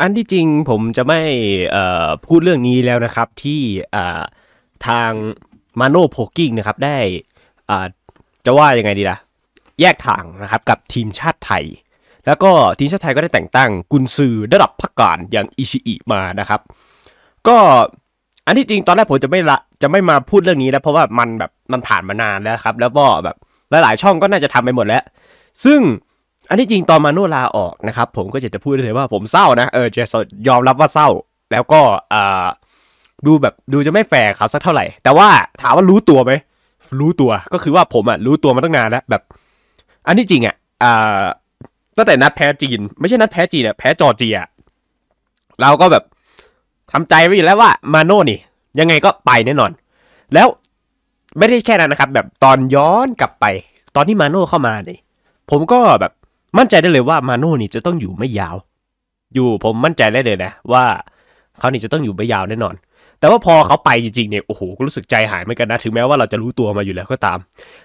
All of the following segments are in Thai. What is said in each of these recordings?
อันที่จริงผมจะไม่พูดเรื่องนี้แล้วนะครับที่ทางมาโนโพกิ้งนะครับได้จะว่ายังไงดีล่ะแยกทางนะครับกับทีมชาติไทย แล้วก็ทีมชาติไทยก็ได้แต่งตั้งกุนซือระดับพักการอย่างอิชิอิมานะครับ ก็อันที่จริงตอนแรกผมจะไม่ละจะไม่มาพูดเรื่องนี้แล้วเพราะว่ามันแบบมันผ่านมานานแล้วครับ แล้วก็แบบหลาย ๆ ช่องก็น่าจะทำไปหมดแล้ว ซึ่งอันที่จริงตอนมาโนลาออกนะครับผมก็จะจะพูดเลยว่าผมเศร้านะเออจสยอมรับว่าเศร้า แล้วก็ดูแบบดูจะไม่แฟร์เขาสักเท่าไหร่ แต่ว่าถามว่ารู้ตัวไหมรู้ตัวก็คือว่าผมอ่ะรู้ตัวมาตั้งนานแล้วแบบ อันที่จริงอ่ะ่ตั้งแต่นัดแพ้จีนไม่ใช่นัดแพ้จีนอ่ะแพ้จอร์เจียเราก็แบบทำใจไว้อยู่แล้วว่ามาโน่นี่ยังไงก็ไปแน่นอน แล้วไม่ได้แค่นั้นนะครับ แบบตอนย้อนกลับไป ตอนที่มาโน่เข้ามาเนี่ยผมก็แบบมั่นใจได้เลยว่ามาโน่นี่จะต้องอยู่ไม่ยาว อยู่ผมมั่นใจได้เลยนะ ว่าเขานี่จะต้องอยู่ไม่ยาวแน่นอน แต่ว่าพอเขาไปจริงๆเนี่ยโอ้โหก็รู้สึกใจหายเหมือนกันนะถึงแม้ว่าเราจะรู้ตัวมาอยู่แล้วก็ตาม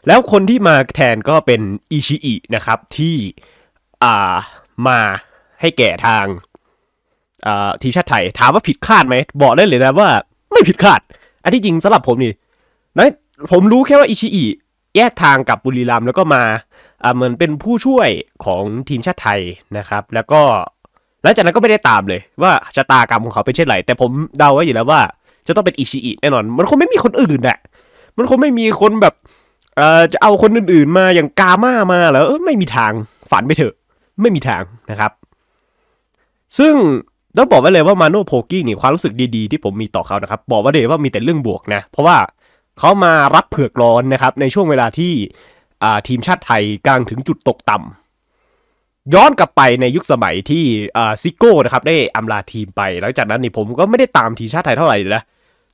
แล้วคนที่มาแทนก็เป็นอิชิอินะครับ ที่อ่า มาให้แก่ทางอ่าทีมชาติไทยถามว่าผิดคาดไหมบอกได้เลยนะว่า ไม่ผิดคาด อันที่จริงสำหรับผมนี่นะผมรู้แค่ว่าอิชิอิแยกทางกับบุรีรัมแล้วก็มาเหมือนเป็นผู้ช่วยของทีมชาติไทยนะครับ แล้วก็หลังจากนั้นก็ไม่ได้ตามเลย ว่าชะตากรรมของเขาเป็นเช่นไรแต่ผมเดาไว้อยู่แล้วว่าจะต้องเป็นอิชิอิแน่นอน มันคงไม่มีคนอื่นแหละมันคงไม่มีคนแบบเอ่อจะเอาคนอื่นๆมาอย่างกาม่ามาแล้วไม่มีทางฝันไปเถอะ ไม่มีทางนะครับ ซึ่งต้องบอกไว้เลยว่ามาโน่โพกี้นี่ความรู้สึกดีๆ ที่ผมมีต่อเขานะครับบอกว่าเ๋ยว่ามีแต่เรื่องบวกนะ เพราะว่าเขามารับเผือกร้อนนะครับในช่วงเวลาที่ทีมชาติไทยกลางถึงจุดตกต่ำย้อนกลับไปในยุคสมัยที่ซิโก้นะครับได้อำลาทีมไป หลังจากนั้นนี่ผมก็ไม่ได้ตามทีมชาติไทยเท่าไหร่ลย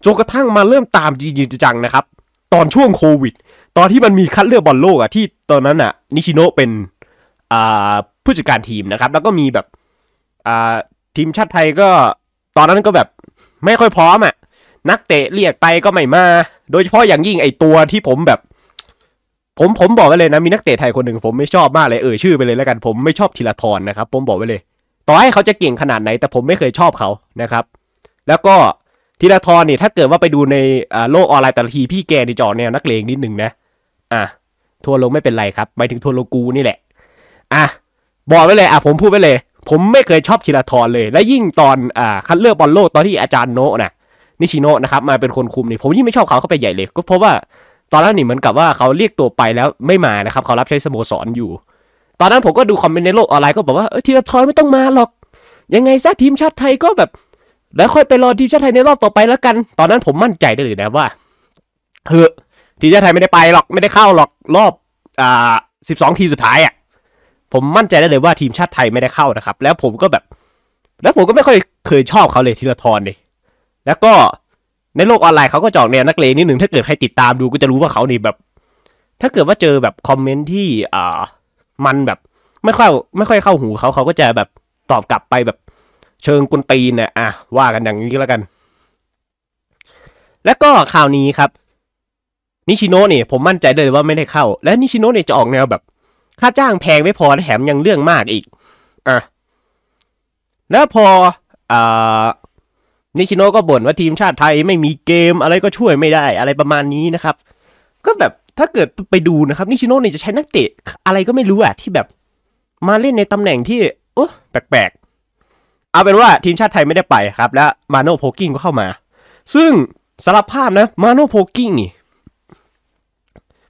จนกระทั่งมาเริ่มตามจริงจังนะครับ ตอนช่วงโควิด ตอนที่มันมีคัดเลือกบอลโลกอะที่ตอนนั้นอะนิชิโนเป็นผู้จัดการทีมนะครับแล้วก็มีแบบทีมชาติไทยก็ตอนนั้นก็แบบไม่ค่อยพร้อมอะนักเตะเรียกไปก็ไม่มาโดยเฉพาะอย่างยิ่งไอตัวที่ผมแบบผมผมบอกไว้เลยนะมีนักเตะไทยคนหนึ่งผมไม่ชอบมากเลยเออชื่อไปเลยแล้วกันผมไม่ชอบธีรทรนะครับ ผมบอกไว้เลย ต่อให้เขาจะเก่งขนาดไหน แต่ผมไม่เคยชอบเขานะครับ แล้วก็ธีรทรเนี่ยถ้าเกิดว่าไปดูในโลกออนไลน์แต่ละทีพี่แกนี่จอแนวนักเลงนิดหนึ่งนะอ่ะทัวลงไม่เป็นไรครับหมายถึงทัวลงกูนี่แหละ อ่ะบอกไว้เลย อ่ะผมพูดไว้เลย ผมไม่เคยชอบธีรทรเลย และยิ่งตอนอ่าคัดเลือกบอลโลกตอนที่อาจารย์โนะนะนิชิโนะนะครับมาเป็นคนคุมนี่ผมยิ่งไม่ชอบเขาเข้าไปใหญ่เลย ก็เพราะว่าตอนนั้นนี่เหมือนกับว่าเขาเรียกตัวไปแล้วไม่มานะครับ เขารับใช้สโมสรอยู่ ตอนนั้นผมก็ดูคอมเมนต์ในโลกออนไลน์ก็บอกว่าเออทีละทอยไม่ต้องมาหรอกยังไงซะทีมชาติไทยก็แบบแล้วค่อยไปรอทีมชาติไทยในรอบต่อไปแล้วกัน ตอนนั้นผมมั่นใจได้เลยนะว่าเฮ้อทีมชาติไทยไม่ได้ไปหรอกไม่ได้เข้าหรอกรอบ อ่าสิบสองทีสุดท้ายอ่ะผมมั่นใจได้เลยว่าทีมชาติไทยไม่ได้เข้านะครับ แล้วผมก็แบบ แล้วผมก็ไม่ค่อยเคยชอบเขาเลยทีละทอนเลยแล้วก็ในโลกออนไลน์เขาก็จอกแนวนักเลงนิดหนึ่งถ้าเกิดใครติดตามดูก็จะรู้ว่าเขานี่แบบ ถ้าเกิดว่าเจอแบบคอมเมนต์ที่ อ่ามันแบบ ไม่ค่อยไม่ค่อยเข้าหูเขาเขาก็จะแบบตอบกลับไปแบบเชิงกุนตีนนะอ่ะว่ากันอย่างนี้แล้วกัน แล้วก็ข่าวนี้ครับ นิชิโนะนี่ผมมั่นใจเลยว่าไม่ได้เข้า และนิชิโนะเนี่ยจะออกแนวแบบ ค่าจ้างแพงไม่พอแถมยังเรื่องมากอีกอ่ะแล้วพออ่านิชิโนก็บ่นว่าทีมชาติไทยไม่มีเกมอะไรก็ช่วยไม่ได้อะไรประมาณนี้นะครับ ก็แบบถ้าเกิดไปดูนะครับนิชิโนเนี่ยจะใช้นักเตะอะไรก็ไม่รู้อะที่แบบมาเล่นในตำแหน่งที่โอ้แปลกๆ เอาเป็นว่าทีมชาติไทยไม่ได้ไปครับแล้วมาโนโพกิ้งก็เข้ามา ซึ่งสารภาพนะมาโนโพกิ้งนี่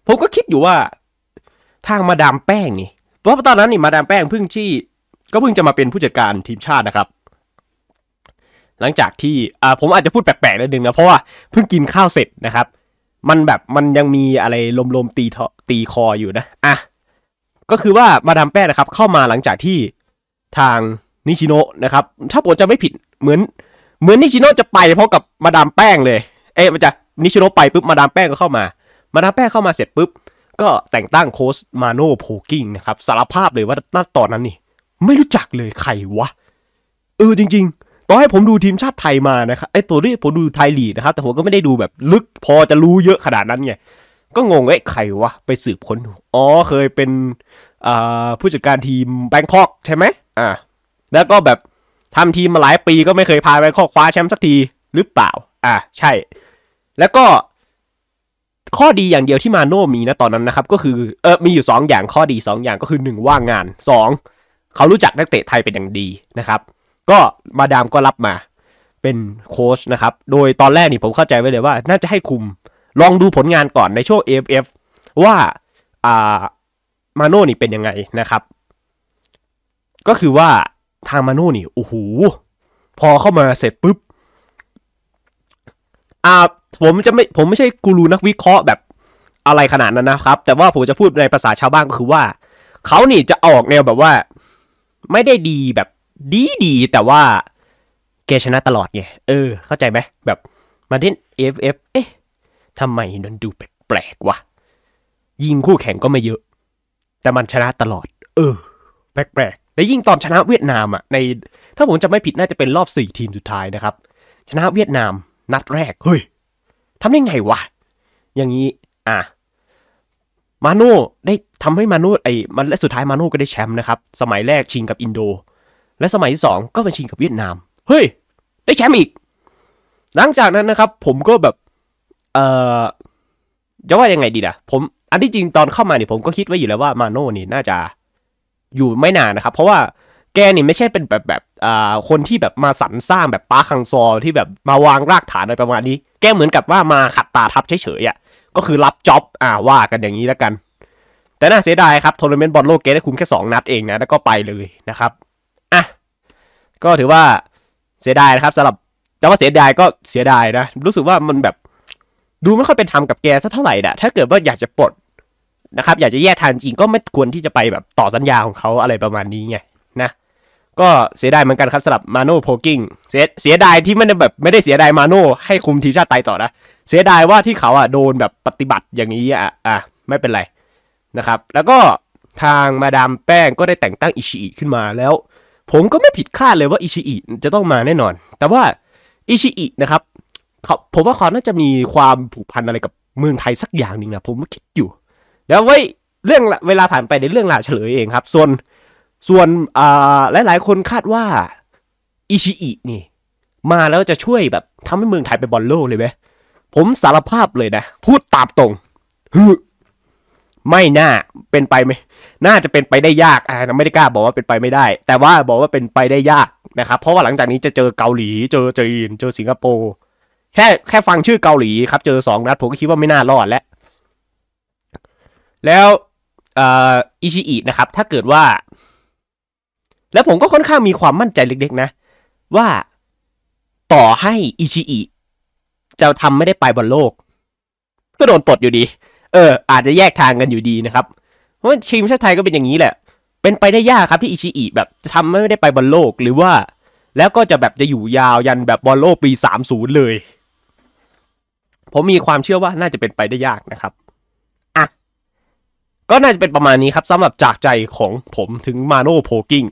ผมก็คิดอยู่ว่าทางมาดามแป้งนี่เพราะตอนนั้นนี่มาดามแป้งเพิ่งที่ก็เพิ่งจะมาเป็นผู้จัดการทีมชาตินะครับหลังจากที่อ่าผมอาจจะพูดแปลกๆ นิดนึงนะ เพราะว่าเพิ่งกินข้าวเสร็จนะครับ มันแบบมันยังมีอะไรลมๆ ตีตีคออยู่นะ อ่ะ ก็คือว่ามาดามแป้นะครับ เข้ามาหลังจากที่ทางนิชิโนนะครับถ้าผมจะไม่ผิดเหมือนเหมือนนิชิโนจะไปพร้อมกับมาดามแป้งเลย เอ๊ะมันจะนิชิโนไปปุ๊บมาดามแป้งก็เข้ามา มาดามแป้งเข้ามาเสร็จปุ๊บก็แต่งตั้งโค้ชมาโนโพกิ้งนะครับสารภาพเลยว่าาตอนนั้นนี่ไม่รู้จักเลยใครวะเออจริง ๆอนให้ผมดูทีมชาติไทยมานะครับไอตัวนี้ผมดูไทยลีกนะครับ แต่ผมก็ไม่ได้ดูแบบลึกพอจะรู้เยอะขนาดนั้นไง ก็งงไอ้ใครวะ ไปสืบค้นอ๋อเคยเป็นผู้จัดการทีมแบงคอกใช่ไหมอ่าแล้วก็แบบทำทีมมาหลายปีก็ไม่เคยพาแบงคอกคว้าแชมป์สักที หรือเปล่า อ่าใช่ แล้วก็ข้อดีอย่างเดียวที่มาโน่มีนะตอนนั้นนะครับ ก็คือเออมีอยู่ 2 อย่างข้อดี 2 อย่างก็คือ 1 ว่างงาน 2เขารู้จักนักเตะไทยเป็นอย่างดีนะครับก็มาดามก็รับมาเป็นโค้ชนะครับโดยตอนแรกนี่ผมเข้าใจไว้เลยว่าน่าจะให้คุมลองดูผลงานก่อนในช่วง AFF ว่าอ่ามาโน่นี่เป็นยังไงนะครับ ก็คือว่าทางมาโน่นี่ โอ้โห พอเข้ามาเสร็จปุ๊บอ่าผมจะไม่ผมไม่ใช่กูรูนักวิเคราะห์แบบอะไรขนาดนั้นนะครับ แต่ว่าผมจะพูดในภาษาชาวบ้านก็คือว่า เขานี่จะออกแนวแบบว่าไม่ได้ดีแบบดีดีแต่ว่าแกชนะตลอดไงเออ เข้าใจไหมแบบ มาเล่น FF เอ๊ะทำไมนันดูแปลกๆวะยิงคู่แข่งก็ไม่เยอะ แต่มันชนะตลอด เออ แปลกๆและยิ่งตอนชนะเวียดนามอ่ะใน ถ้าผมจะไม่ผิดน่าจะเป็นรอบสี่ทีมสุดท้ายนะครับ ชนะเวียดนามนัดแรก เฮ้ยทำได้ไงวะ อย่างนี้ อ่ะมาโน่ได้ทำให้มาโน่ไอ้มันและสุดท้ายมาโน่ก็ได้แชมป์นะครับสมัยแรกชิงกับอินโดและสมัยที่สองก็ไปชิงกับเวียดนาม เฮ้ยได้แชมป์อีก หลังจากนั้นนะครับ ผมก็แบบเอ่อจะว่ายังไงดีนะผมอันที่จริงตอนเข้ามาเนี่ยผมก็คิดไว้อยู่แล้วว่ามาโน่นี่น่าจะอยู่ไม่นานนะครับ เพราะว่าแกนี่ไม่ใช่เป็นแบบแบบอ่าคนที่แบบมาสรรสร้าง แบบปาคังซอ ที่แบบมาวางรากฐานอะไรประมาณนี้ แกเหมือนกับว่ามาขัดตาทับเฉยๆอ่ะก็คือรับจ็อบอ่าว่ากันอย่างนี้แล้วกัน แต่น่าเสียดายครับทัวร์นาเมนต์บอลโลกแกได้คุมแค่2นัดเองนะแล้วก็ไปเลยนะครับก็ถือว่าเสียดายนะครับสำหรับแต่ว่าเสียดายก็เสียดายนะ รู้สึกว่ามันแบบดูไม่ค่อยเป็นธรรมกับแกสักเท่าไหร่นะถ้าเกิดว่าอยากจะปลดนะครับ อยากจะแยกทางจริงก็ไม่ควรที่จะไปแบบต่อสัญญาของเขาอะไรประมาณนี้ไงนะก็เสียดายเหมือนกันครับสำหรับมาโน่โพกิ้งเสียดายที่ไม่ได้แบบไม่ได้เสียดายมาโน่ให้คุมทีมชาติไต่ต่อนะเสียดายว่าที่เขาอ่ะโดนแบบปฏิบัติอย่างนี้อ่ะอ่ะไม่เป็นไรนะครับ แล้วก็ทางมาดามแป้งก็ได้แต่งตั้งอิชิอิขึ้นมาแล้วผมก็ไม่ผิดคาดเลยว่าอิชิอิจะต้องมาแน่นอน แต่ว่าอิชิอินะครับ ผมว่าเขาน่าจะมีความผูกพันอะไรกับเมืองไทยสักอย่างหนึ่งนะผมคิดอยู่แล้วไว้เรื่องเวลาผ่านไปในเรื่องราวเฉลยเองครับ ส่วนส่วนหลายหลายคนคาดว่าอิชิอินี่ มาแล้วจะช่วยแบบทำให้เมืองไทยไปบอลโลกเลยไหมผมสารภาพเลยนะพูดตามตรงฮึไม่น่าเป็นไปไหมน่าจะเป็นไปได้ยากอ่าไม่ได้กล้าบอกว่าเป็นไปไม่ได้ แต่ว่าบอกว่าเป็นไปได้ยากนะครับ เพราะว่าหลังจากนี้จะเจอเกาหลี เจอจีน เจอสิงคโปร์ แค่แค่ฟังชื่อเกาหลี ครับ เจอสองนัดผมก็คิดว่าไม่น่ารอดแล้วแล้วอิชิอินะครับ ถ้าเกิดว่า แล้วผมก็ค่อนข้างมีความมั่นใจเล็ก ๆ นะ ว่าต่อให้อิชิอิจะทำไม่ได้ไปบอลโลก ก็โดนปลดอยู่ดีเอออาจจะแยกทางกันอยู่ดีนะครับ เพราะทีมชาติไทยก็เป็นอย่างนี้แหละ เป็นไปได้ยากครับที่อิชิอิแบบจะทำไม่ได้ไปบอลโลกหรือว่า แล้วก็จะแบบจะอยู่ยาวยันแบบบอลโลกปี 30 เลย ผมมีความเชื่อว่าน่าจะเป็นไปได้ยากนะครับอ่ะก็น่าจะเป็นประมาณนี้ครับสำหรับจากใจของผมถึงมาโนโพกิ้ง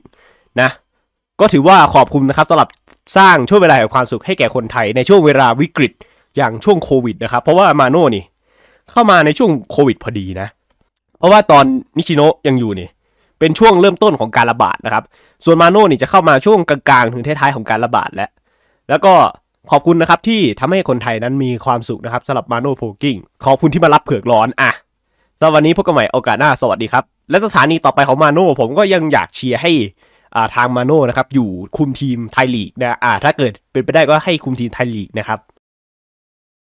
นะก็ถือว่าขอบคุณนะครับสำหรับสร้างช่วงเวลาแห่งความสุขให้แก่คนไทยในช่วงเวลาวิกฤตอย่างช่วงโควิดนะครับ เพราะว่ามาโน่นี่เข้ามาในช่วงโควิด พอดีนะ เพราะว่าตอนนิชิโนยังอยู่นี่เป็นช่วงเริ่มต้นของการระบาดนะครับ ส่วนมาโน่นี่จะเข้ามาช่วงกลางๆ ถึงท้ายๆ ของการระบาดแล้ว แล้วก็ขอบคุณนะครับที่ทำให้คนไทยนั้นมีความสุขนะครับสำหรับมาโน่โพกิ้งขอบคุณที่มารับเผือกร้อนอ่ะสำหรับวันนี้พบกันใหม่โอกาสหน้าสวัสดีครับ และสถานีต่อไปของมาโน่ผมก็ยังอยากเชียร์ให้อ่าทางมาโน่นะครับอยู่คุมทีมไทยลีกนะ อ่า ถ้าเกิดเป็นไปได้ก็ให้คุมทีมไทยลีกนะครับ